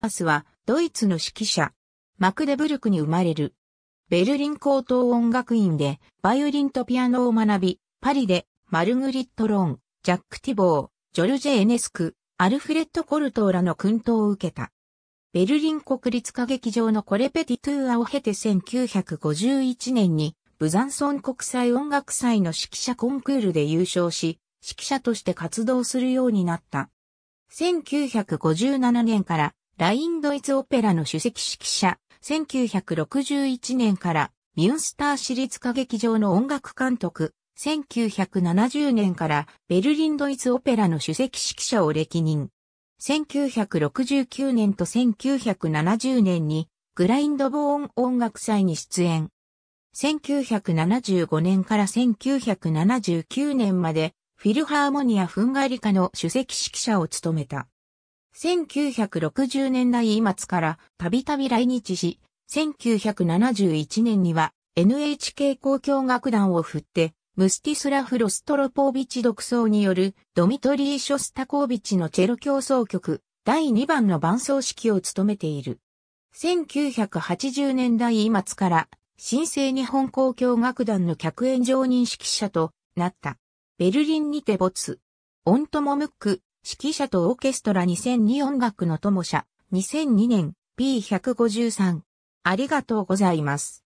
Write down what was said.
バスは、ドイツの指揮者、マクデブルクに生まれる。ベルリン高等音楽院で、バイオリンとピアノを学び、パリで、マルグリット・ロン、ジャック・ティボー、ジョルジェ・エネスク、アルフレッド・コルトーらの訓導を受けた。ベルリン国立歌劇場のコレペティトゥーアを経て1951年に、ブザンソン国際音楽祭の指揮者コンクールで優勝し、指揮者として活動するようになった。1957年からラインドイツオペラの首席指揮者、1961年からミュンスター市立歌劇場の音楽監督、1970年からベルリンドイツオペラの首席指揮者を歴任。1969年と1970年にグラインドボーン音楽祭に出演。1975年から1979年までフィルハーモニア・フンガリカの首席指揮者を務めた。1960年代末からたびたび来日し、1971年には NHK 交響楽団を振って、ムスティスラフ・ロストロポービチ独奏によるドミトリー・ショスタコービチのチェロ競奏曲第2番の伴奏式を務めている。1980年代末から新生日本交響楽団の客演常任指揮者となった。ベルリンにて没。オントモムック、指揮者とオーケストラ2002音楽の友社、2002年 P153。ありがとうございます。